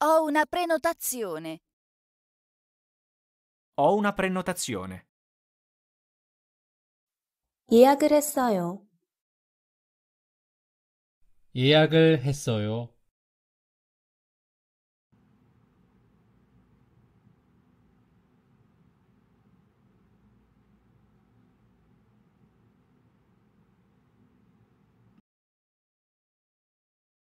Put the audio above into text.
Ho una prenotazione. Ho una prenotazione. 예약을 했어요. 예약을 했어요.